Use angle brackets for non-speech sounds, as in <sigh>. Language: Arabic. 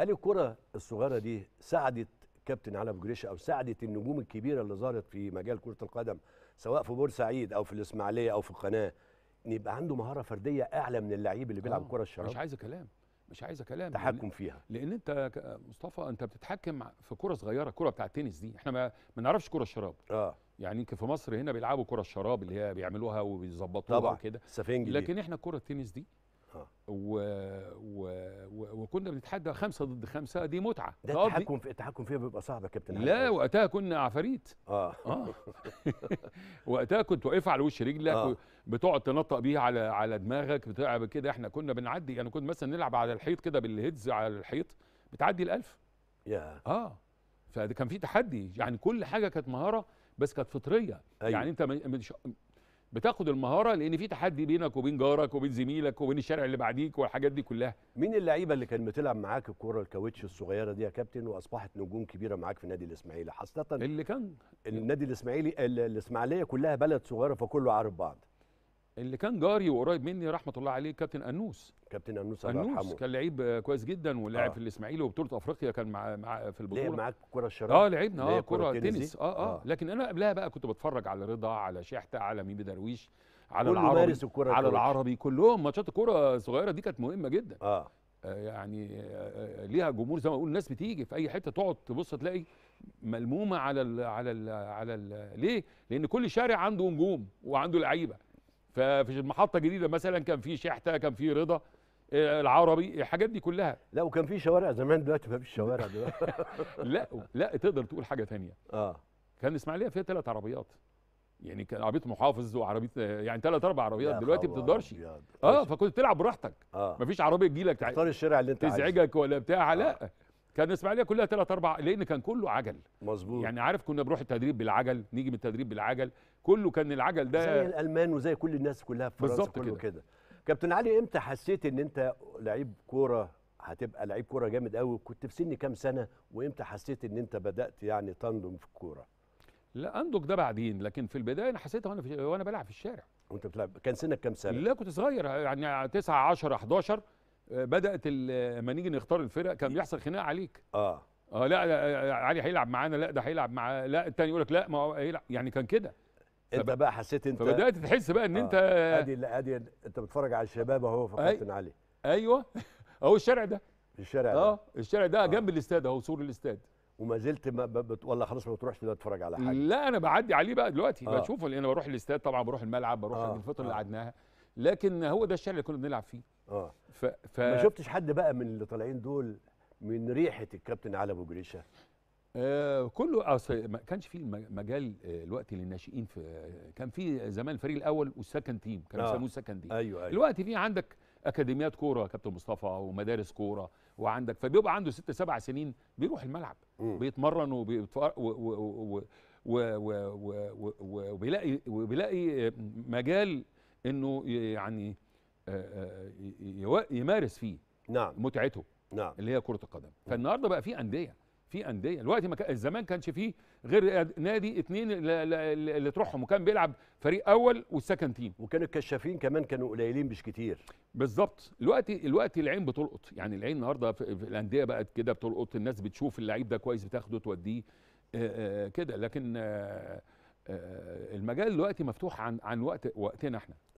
هل الكره الصغيره دي ساعدت كابتن علي ابو جريشه او ساعدت النجوم الكبيره اللي ظهرت في مجال كره القدم سواء في بورسعيد او في الاسماعيليه او في القناه ان يبقى عنده مهاره فرديه اعلى من اللعيب اللي بيلعب آه، كره الشراب مش عايزه كلام مش عايزه كلام تحكم فيها لان انت مصطفى انت بتتحكم في كره صغيره كره بتاع التنس دي احنا ما بنعرفش كره الشراب اه يعني يمكن في مصر هنا بيلعبوا كره الشراب اللي هي بيعملوها وبيظبطوها وكده طبعا لكن احنا كره التنس دي و... و... وكنا بنتحدى خمسة ضد خمسة دي متعة ده التحكم في التحكم فيها بيبقى صعب يا كابتن لا حاجة. وقتها كنا عفاريت اه, آه. <laughs> وقتها كنت واقفة على وش رجلك آه. بتقعد تنطق بيها على على دماغك بتلعب كده احنا كنا بنعدي يعني كنا مثلا نلعب على الحيط كده بالهيدز على الحيط بتعدي الألف يا yeah. اه فده كان في تحدي يعني كل حاجة كانت مهارة بس كانت فطرية أيوه. يعني انت مش بتاخد المهاره لان في تحدي بينك وبين جارك وبين زميلك وبين الشارع اللي بعديك والحاجات دي كلها مين اللعيبه اللي كانت بتلعب معاك الكوره الكاوتش الصغيره دي يا كابتن واصبحت نجوم كبيره معاك في النادي الاسماعيلي خاصه اللي كان النادي الاسماعيلي الاسماعيليه كلها بلد صغيره فكله عارف بعض اللي كان جاري وقريب مني رحمه الله عليه كابتن انوس كابتن انوس الله يرحمه كان لعيب كويس جدا ولعب آه. في الاسماعيلي وبطوله افريقيا كان مع, مع في البطوله لعب معاك كره الشراب اه لعبنا اه كره تنس آه, آه, اه لكن انا قبلها بقى كنت بتفرج على رضا على شحته على ميمي درويش على العربي على العربي كلهم ماتشات الكوره الصغيره دي كانت مهمه جدا اه, آه، يعني آه، آه، ليها جمهور زي ما بقول الناس بتيجي في اي حته تقعد تبص تلاقي ملمومه على الـ على الـ على الـ ليه؟ لان كل شارع عنده نجوم وعنده لعيبه ففي المحطه الجديده مثلا كان في شحته كان في رضا آه، العربي الحاجات دي كلها لا وكان في شوارع زمان دلوقتي ما فيش شوارع دلوقتي <laughs> لا لا تقدر تقول حاجه ثانيه اه كان الاسماعيليه فيها ثلاث عربيات يعني كان عربيه محافظ وعربيه يعني ثلاث اربع عربيات دلوقتي ما بتقدرش اه فكنت تلعب براحتك آه. مفيش عربيه تجيلك لك تختار الشارع اللي انت تزعجك عايز. ولا بتاع آه. لا كان الاسماعيليه كلها ثلاث اربع لان كان كله عجل مظبوط يعني عارف كنا بنروح التدريب بالعجل نيجي من التدريب بالعجل كله كان العجل ده زي الالمان وزي كل الناس كلها في فرنسا كله كده كابتن علي امتى حسيت ان انت لعيب كوره هتبقى لعيب كوره جامد قوي كنت في سن كام سنه وامتى حسيت ان انت بدات يعني تنضم في الكوره لا انضج ده بعدين لكن في البدايه انا حسيتها وانا وانا بلعب في الشارع وانت بتلعب كان سنك كام سنه لا كنت صغير يعني 9 10 11 آه، بدات آه، لما نيجي نختار الفرق كان بيحصل خناق عليك اه اه لا, لا آه، علي هيلعب معانا لا ده هيلعب مع لا التاني يقول لك لا ما هو هيلعب يعني كان كده انت بقى حسيت انت فبدات تحس بقى ان آه. انت ادي ادي انت بتتفرج على الشباب اهو أي... علي ايوه اهو <laughs> الشارع ده الشارع ده اه الشارع ده آه. جنب الاستاد اهو سور الاستاد وما زلت ما بت... ولا خلاص ما بتروحش تتفرج على حاجه لا انا بعدي عليه بقى دلوقتي آه. بشوفه لان انا بروح الاستاد طبعا بروح الملعب بروح آه. الفتره آه. اللي قعدناها لكن هو ده الشارع اللي كنا بنلعب فيه اه ف... ف... ما شفتش حد بقى من اللي طالعين دول من ريحه الكابتن علي ابو جريشه آه كله اصل آه، ما كانش في مجال الوقت آه، للناشئين في آه، كان في زمان الفريق الاول والسكند تيم كانوا بيسموه آه السكند تيم أيوة أيوة. الوقت في عندك اكاديميات كوره كابتن مصطفى ومدارس كوره وعندك فبيبقى عنده ست سبع سنين بيروح الملعب م. بيتمرن وبيلاقي وبيلاقي مجال انه يعني يمارس فيه نعم متعته نعم اللي هي كره القدم نعم. فالنهارده بقى في انديه في انديه الوقت ما كان زمان كانش فيه غير نادي اثنين اللي تروحهم وكان بيلعب فريق اول والسكند تيم وكان الكشافين كمان كانوا قليلين مش كتير بالظبط الوقت الوقت العين بتلقط يعني العين النهارده في الانديه بقت كده بتلقط الناس بتشوف اللعيب ده كويس بتاخده توديه كده لكن المجال دلوقتي مفتوح عن عن وقت وقتنا احنا